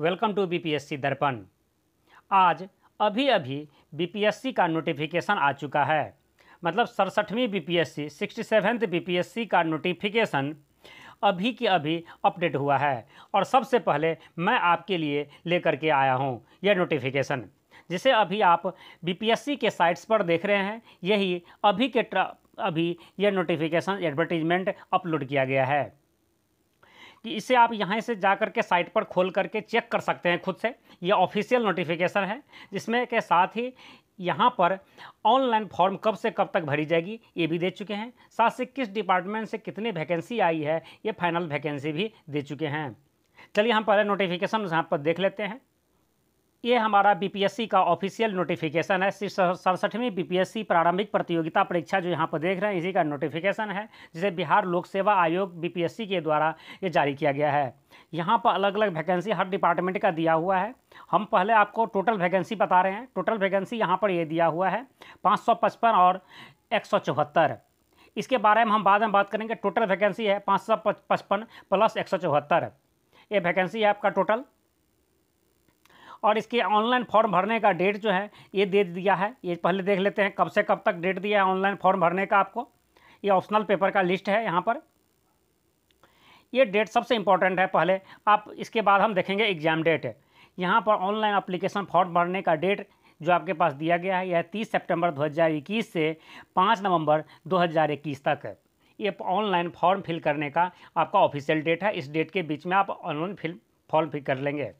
welcome to BPSC दर्पण आज अभी अभी बीपीएससी का नोटिफिकेशन आ चुका है मतलब सड़सठवीं बीपीएससी सिक्सटी सेवेंथ बीपीएससी का नोटिफिकेशन अभी के अभी अपडेट हुआ है और सबसे पहले मैं आपके लिए लेकर के आया हूँ यह नोटिफिकेशन जिसे अभी आप बीपीएससी के साइट्स पर देख रहे हैं यही अभी के अभी यह नोटिफिकेशन एडवर्टीजमेंट अपलोड किया गया है कि इसे आप यहाँ से जा कर के साइट पर खोल करके चेक कर सकते हैं खुद से ये ऑफिशियल नोटिफिकेशन है जिसमें के साथ ही यहाँ पर ऑनलाइन फॉर्म कब से कब तक भरी जाएगी ये भी दे चुके हैं साथ से किस डिपार्टमेंट से कितनी वैकेंसी आई है ये फाइनल वैकेंसी भी दे चुके हैं चलिए हम पहले नोटिफिकेशन यहाँ पर देख लेते हैं ये हमारा बीपीएससी का ऑफिशियल नोटिफिकेशन है सड़सठवीं बीपीएससी प्रारंभिक प्रतियोगिता परीक्षा जो यहाँ पर देख रहे हैं इसी का नोटिफिकेशन है जिसे बिहार लोक सेवा आयोग बीपीएससी के द्वारा ये जारी किया गया है यहाँ पर अलग अलग वैकेंसी हर डिपार्टमेंट का दिया हुआ है हम पहले आपको टोटल वैकेंसी बता रहे हैं टोटल वैकेंसी यहाँ पर ये दिया हुआ है पाँच और एक इसके बारे में हम बाद में बात करेंगे टोटल वैकेंसी है पाँच प्लस एक ये वैकेंसी है आपका टोटल और इसके ऑनलाइन फॉर्म भरने का डेट जो है ये दे दिया है ये पहले देख लेते हैं कब से कब तक डेट दिया है ऑनलाइन फॉर्म भरने का आपको ये ऑप्शनल पेपर का लिस्ट है यहाँ पर ये डेट सबसे इंपॉर्टेंट है पहले आप इसके बाद हम देखेंगे एग्ज़ाम डेट है यहाँ पर ऑनलाइन अप्लीकेशन फॉर्म भरने का डेट जो आपके पास दिया गया है यह तीस सेप्टेम्बर दो से पाँच नवम्बर दो तक है ये ऑनलाइन फॉर्म फिल करने का आपका ऑफिशियल डेट है इस डेट के बीच में आप ऑनलाइन फिल फॉर्म फिल कर लेंगे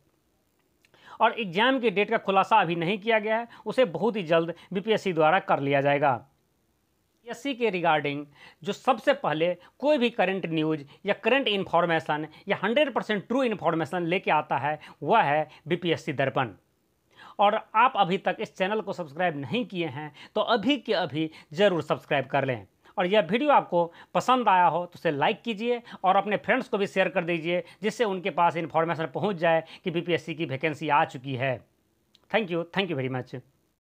और एग्ज़ाम के डेट का खुलासा अभी नहीं किया गया है उसे बहुत ही जल्द बीपीएससी द्वारा कर लिया जाएगा बीएससी के रिगार्डिंग जो सबसे पहले कोई भी करंट न्यूज या करंट इन्फॉर्मेशन या 100 परसेंट ट्रू इन्फॉर्मेशन लेके आता है वह है बीपीएससी दर्पण और आप अभी तक इस चैनल को सब्सक्राइब नहीं किए हैं तो अभी के अभी ज़रूर सब्सक्राइब कर लें और यह वीडियो आपको पसंद आया हो तो उसे लाइक कीजिए और अपने फ्रेंड्स को भी शेयर कर दीजिए जिससे उनके पास इन्फॉर्मेशन पहुँच जाए कि बीपीएससी की वैकेंसी आ चुकी है thank you thank you very much